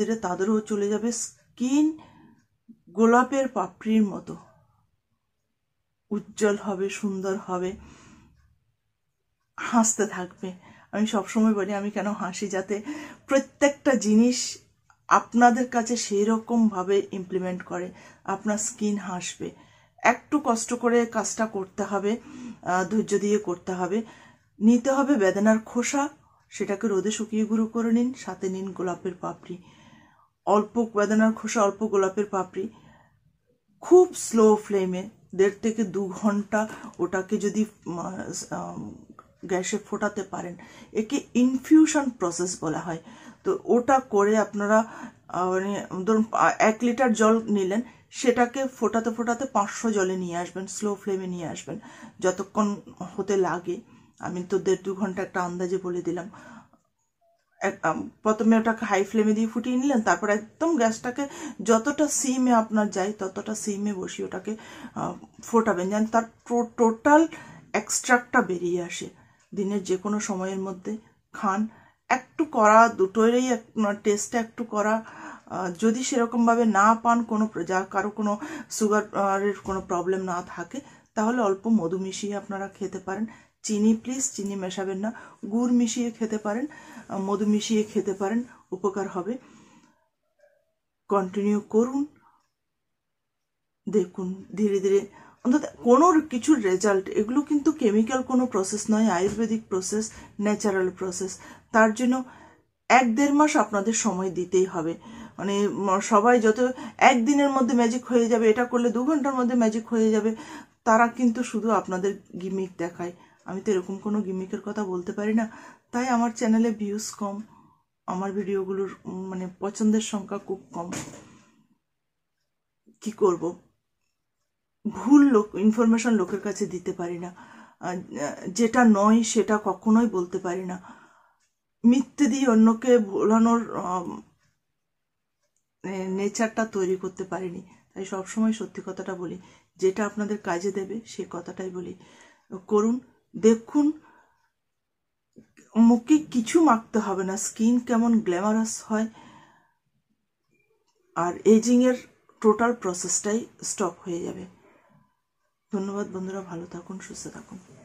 ধীরে তাদেরও চলে যাবে স্কিন গোলাপের পাপড়ির মতো উজ্জ্বল হবে সুন্দর হবে হাসতে থাকবে আমি সবসময় বলি আমি কেন হাসি যাতে প্রত্যেকটা জিনিস আপনাদের কাছে সেই রকমভাবে ইমপ্লিমেন্ট করে আপনার স্কিন হাসবে একটু কষ্ট করে কাজটা করতে হবে ধৈর্য দিয়ে করতে হবে নিতে হবে বেদনার খোসা সেটাকে রোদে শুকিয়ে গুঁড়ো করে নিন সাথে নিন গোলাপের পাপড়ি অল্প বেদনার খোসা অল্প গোলাপের পাপড়ি খুব স্লো ফ্লেমে দেড় থেকে দু ঘন্টা ওটাকে যদি গ্যাসে ফোটাতে পারেন একে ইনফিউশন প্রসেস বলা হয় তো ওটা করে আপনারা মানে ধরুন এক লিটার জল নিলেন সেটাকে ফোটাতে ফোটাতে পাঁচশো জলে নিয়ে আসবেন স্লো ফ্লেমে নিয়ে আসবেন যতক্ষণ হতে লাগে আমি তো দেড় দু ঘন্টা একটা আন্দাজে বলে দিলাম প্রথমে ওটাকে হাই ফ্লেমে দিয়ে ফুটিয়ে নিলেন তারপর একদম গ্যাসটাকে যতটা সিমে আপনার যায় ততটা সিমে বসিয়ে ওটাকে ফোটাবেন যেন তার টোটাল এক্সট্রাক্টটা বেরিয়ে আসে দিনের যে কোনো সময়ের মধ্যে খান একটু করা দুটোরই টেস্টটা মানে একটু করা যদি সেরকমভাবে না পান কোনো যা কারো কোনো সুগারের কোনো প্রবলেম না থাকে তাহলে অল্প মধু মিশিয়ে আপনারা খেতে পারেন চিনি প্লিজ চিনি মেশাবেন না গুড় মিশিয়ে খেতে পারেন মধু মিশিয়ে খেতে পারেন উপকার হবে কন্টিনিউ করুন দেখুন ধীরে ধীরে অন্তত কোনো কিছুর রেজাল্ট এগুলো কিন্তু কেমিক্যাল কোনো প্রসেস নয় আয়ুর্বেদিক প্রসেস ন্যাচারাল প্রসেস তার জন্য এক দেড় মাস আপনাদের সময় দিতেই হবে মানে সবাই যত একদিনের মধ্যে ম্যাজিক হয়ে যাবে এটা করলে দু ঘন্টার মধ্যে ম্যাজিক হয়ে যাবে তারা কিন্তু শুধু আপনাদের গিমিক দেখায় আমি তো এরকম কোনো গিমিকের কথা বলতে পারি না তাই আমার চ্যানেলে ভিউজ কম আমার ভিডিওগুলোর মানে পছন্দের সংখ্যা খুব কম কি করব ভুল লোক ইনফরমেশন লোকের কাছে দিতে পারি না যেটা নয় সেটা কখনোই বলতে পারি না মিথ্যে দিয়ে অন্যকে ভোলানোর নেচারটা তৈরি করতে পারিনি তাই সবসময় সত্যি কথাটা বলি যেটা আপনাদের কাজে দেবে সে কথাটাই বলি করুন দেখুন মুখে কিছু মাখতে হবে না স্কিন কেমন গ্ল্যামারাস হয় আর এজিংয়ের টোটাল প্রসেসটাই স্টপ হয়ে যাবে ধন্যবাদ বন্ধুরা ভালো থাকুন সুস্থ থাকুন